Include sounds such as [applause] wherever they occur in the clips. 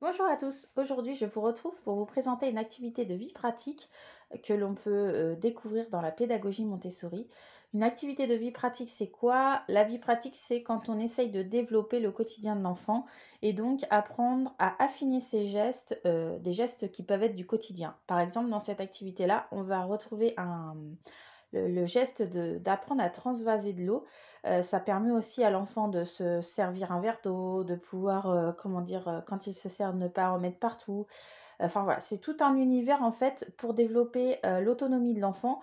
Bonjour à tous, aujourd'hui je vous retrouve pour vous présenter une activité de vie pratique que l'on peut euh, découvrir dans la pédagogie Montessori. Une activité de vie pratique c'est quoi La vie pratique c'est quand on essaye de développer le quotidien de l'enfant et donc apprendre à affiner ses gestes, euh, des gestes qui peuvent être du quotidien. Par exemple dans cette activité là on va retrouver un le, geste d'apprendre à transvaser de l'eau, euh, ça permet aussi à l'enfant de se servir un verre d'eau, de pouvoir, euh, comment dire, euh, quand il se sert, ne pas en mettre partout. Enfin voilà, c'est tout un univers en fait pour développer l'autonomie de l'enfant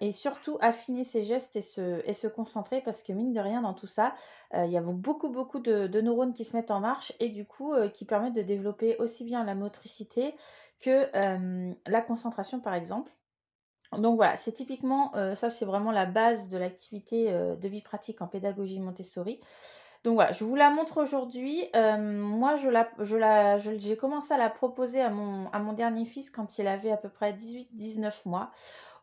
et surtout affiner ses gestes et se, et se, concentrer parce que mine de rien dans tout ça, il y a beaucoup beaucoup de, neurones qui se mettent en marche et du coup qui permettent de développer aussi bien la motricité que la concentration par exemple. Donc voilà, c'est typiquement, euh, ça c'est vraiment la base de l'activité euh, de vie pratique en pédagogie Montessori. Donc voilà, je vous la montre aujourd'hui. Euh, moi, je j'ai commencé à la proposer à mon, à mon dernier fils quand il avait à peu près 18-19 mois.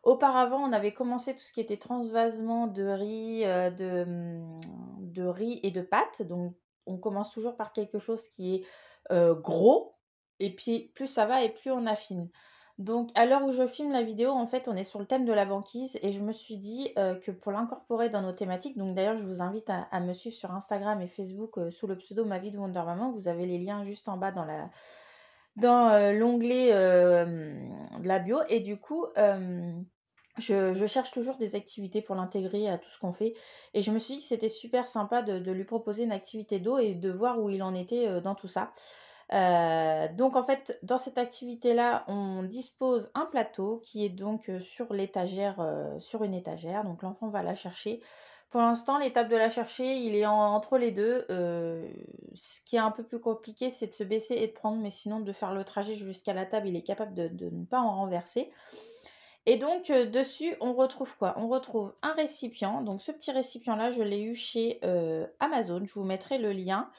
Auparavant, on avait commencé tout ce qui était transvasement de riz, de, mm, de riz et de pâtes. Donc on commence toujours par quelque chose qui est gros. Et puis plus ça va et plus on affine. Donc à l'heure où je filme la vidéo, en fait, on est sur le thème de la banquise et je me suis dit euh, que pour l'incorporer dans nos thématiques, donc d'ailleurs je vous invite à, me suivre sur Instagram et Facebook euh, sous le pseudo Ma vie de Wonder Maman, vous avez les liens juste en bas dans la dans euh, l'onglet de la bio et du coup je, cherche toujours des activités pour l'intégrer à tout ce qu'on fait et je me suis dit que c'était super sympa de lui proposer une activité d'eau et de voir où il en était dans tout ça. Euh, donc en fait, dans cette activité-là, on dispose un plateau qui est donc euh, sur l'étagère, euh, sur une étagère. Donc l'enfant va la chercher. Pour l'instant, l'étape de la chercher, il est entre les deux. ce qui est un peu plus compliqué, c'est de se baisser et de prendre, mais sinon de faire le trajet jusqu'à la table, il est capable de, ne pas en renverser. Et donc dessus, on retrouve quoi On retrouve un récipient. Donc ce petit récipient-là, je l'ai eu chez Amazon. Je vous mettrai le lien.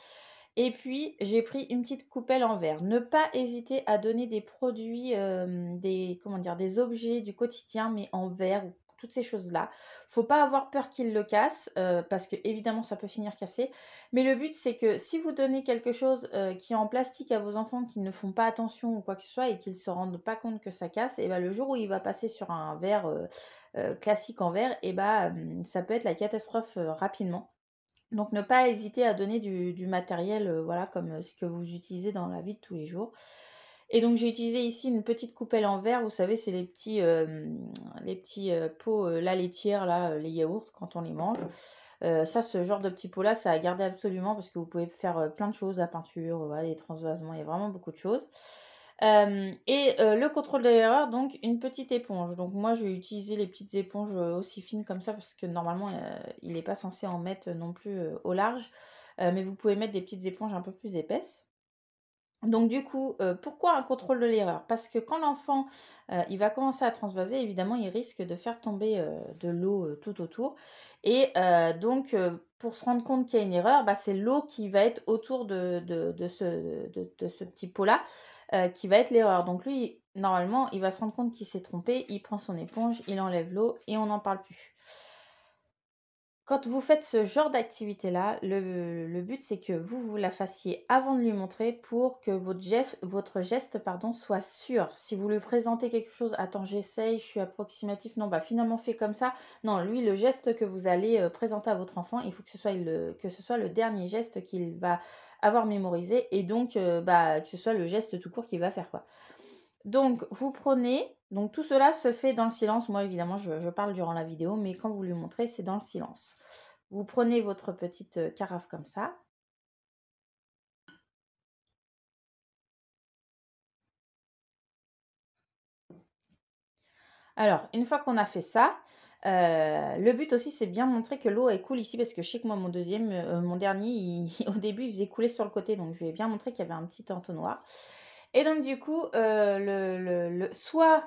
Et puis, j'ai pris une petite coupelle en verre. Ne pas hésiter à donner des produits, euh, des, comment dire, des objets du quotidien, mais en verre ou toutes ces choses-là. Faut pas avoir peur qu'il le casse, euh, parce que évidemment ça peut finir cassé. Mais le but c'est que si vous donnez quelque chose euh, qui est en plastique à vos enfants qui ne font pas attention ou quoi que ce soit et qu'ils se rendent pas compte que ça casse, et ben, le jour où il va passer sur un verre classique en verre, et bah ça peut être la catastrophe rapidement. Donc ne pas hésiter à donner du, matériel, euh, voilà, comme euh, ce que vous utilisez dans la vie de tous les jours. Et donc j'ai utilisé ici une petite coupelle en verre, vous savez, c'est les petits, euh, les petits pots, la laitière, là, les yaourts quand on les mange. ça, ce genre de petits pots-là, ça a gardé absolument parce que vous pouvez faire plein de choses, la peinture, les transvasements, il y a vraiment beaucoup de choses. Euh, et euh, le contrôle de l'erreur, donc une petite éponge. Donc moi, je vais utiliser les petites éponges euh, aussi fines comme ça parce que normalement, il n'est pas censé en mettre non plus au large. mais vous pouvez mettre des petites éponges un peu plus épaisses. Donc du coup, pourquoi un contrôle de l'erreur Parce que quand l'enfant, il va commencer à transvaser, évidemment, il risque de faire tomber de l'eau tout autour. Et donc, pour se rendre compte qu'il y a une erreur, bah, c'est l'eau qui va être autour de ce petit pot-là. Euh, qui va être l'erreur. Donc lui, normalement, il va se rendre compte qu'il s'est trompé, il prend son éponge, il enlève l'eau et on n'en parle plus. Quand vous faites ce genre d'activité-là, le, but c'est que vous vous la fassiez avant de lui montrer pour que votre, geste pardon, soit sûr. Si vous lui présentez quelque chose, attends j'essaye, je suis approximatif, non bah finalement fait comme ça. Non, lui le geste que vous allez euh, présenter à votre enfant, il faut que ce soit le, que ce soit le dernier geste qu'il va avoir mémorisé et donc euh, bah, que ce soit le geste tout court qu'il va faire quoi. Donc, vous prenez, donc tout cela se fait dans le silence. Moi, évidemment, je, parle durant la vidéo, mais quand vous lui montrez, c'est dans le silence. Vous prenez votre petite euh, carafe comme ça. Alors, une fois qu'on a fait ça, euh, le but aussi, c'est bien montrer que l'eau est cool ici parce que je sais que moi, mon deuxième, euh, mon dernier, [laughs] au début, il faisait couler sur le côté. Donc, je vais bien montrer qu'il y avait un petit entonnoir. Et donc du coup, euh, le, le, soit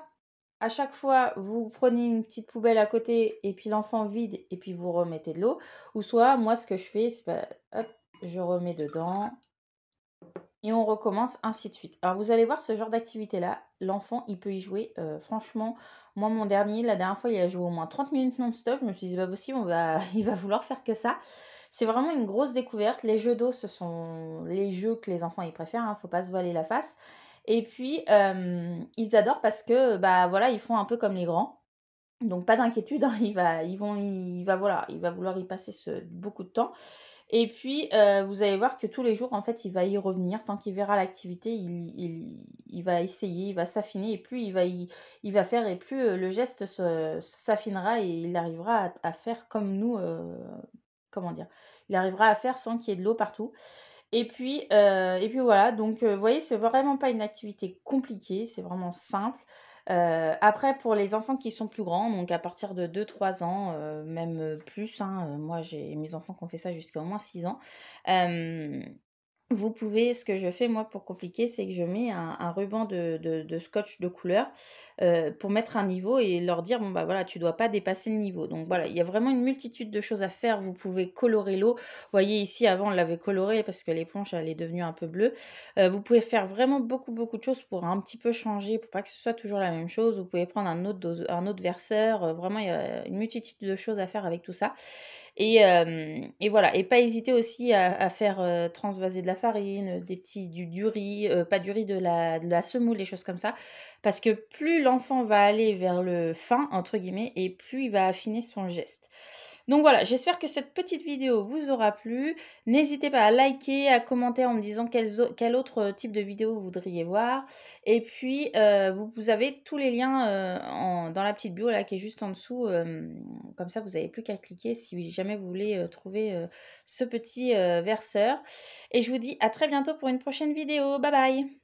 à chaque fois vous prenez une petite poubelle à côté et puis l'enfant vide et puis vous remettez de l'eau, ou soit moi ce que je fais, c'est bah, hop, je remets dedans et on recommence ainsi de suite. Alors vous allez voir ce genre d'activité là, l'enfant il peut y jouer euh, franchement. Moi mon dernier, la dernière fois il a joué au moins 30 minutes non-stop, je me suis dit c'est pas possible, on va... [laughs] il va vouloir faire que ça. C'est vraiment une grosse découverte. Les jeux d'eau ce sont les jeux que les enfants ils préfèrent, ne hein, faut pas se voiler la face. Et puis euh, ils adorent parce que bah voilà ils font un peu comme les grands. Donc pas d'inquiétude, hein, [laughs] il va, ils vont, il va voilà, il va vouloir y passer beaucoup de temps. Et puis, euh, vous allez voir que tous les jours, en fait, il va y revenir. Tant qu'il verra l'activité, il, il, il, va essayer, il va s'affiner. Et plus il va, il va faire, et plus euh, le geste s'affinera et il arrivera à, faire comme nous. Euh, comment dire Il arrivera à faire sans qu'il y ait de l'eau partout. Et puis, et puis voilà, donc vous voyez, c'est vraiment pas une activité compliquée, c'est vraiment simple. Euh, après, pour les enfants qui sont plus grands, donc à partir de 2-3 ans, euh, même plus, hein, euh, moi j'ai mes enfants qui ont fait ça jusqu'à au moins 6 ans, vous pouvez, ce que je fais moi pour compliquer, c'est que je mets un, ruban de, scotch de couleur euh, pour mettre un niveau et leur dire bon bah voilà, tu dois pas dépasser le niveau. Donc voilà, il y a vraiment une multitude de choses à faire. Vous pouvez colorer l'eau. Vous voyez ici avant on l'avait coloré parce que l'éponge elle est devenue un peu bleue. Euh, vous pouvez faire vraiment beaucoup beaucoup de choses pour un petit peu changer, pour pas que ce soit toujours la même chose. Vous pouvez prendre un autre verseur. Euh, vraiment il y a une multitude de choses à faire avec tout ça. Euh, et, voilà, et pas hésiter aussi à, faire euh, transvaser de la farine, euh, des petits, du, du riz, pas du riz, de la, de la semoule, des choses comme ça. Parce que plus l'enfant va aller vers le fin, entre guillemets, et plus il va affiner son geste. Donc voilà, j'espère que cette petite vidéo vous aura plu. N'hésitez pas à liker, à commenter en me disant quel, autre euh, type de vidéo vous voudriez voir. Et puis, euh, vous, avez tous les liens euh, dans la petite bio là qui est juste en dessous. comme ça, vous n'avez plus qu'à cliquer si jamais vous voulez trouver ce petit verseur. Et je vous dis à très bientôt pour une prochaine vidéo. Bye bye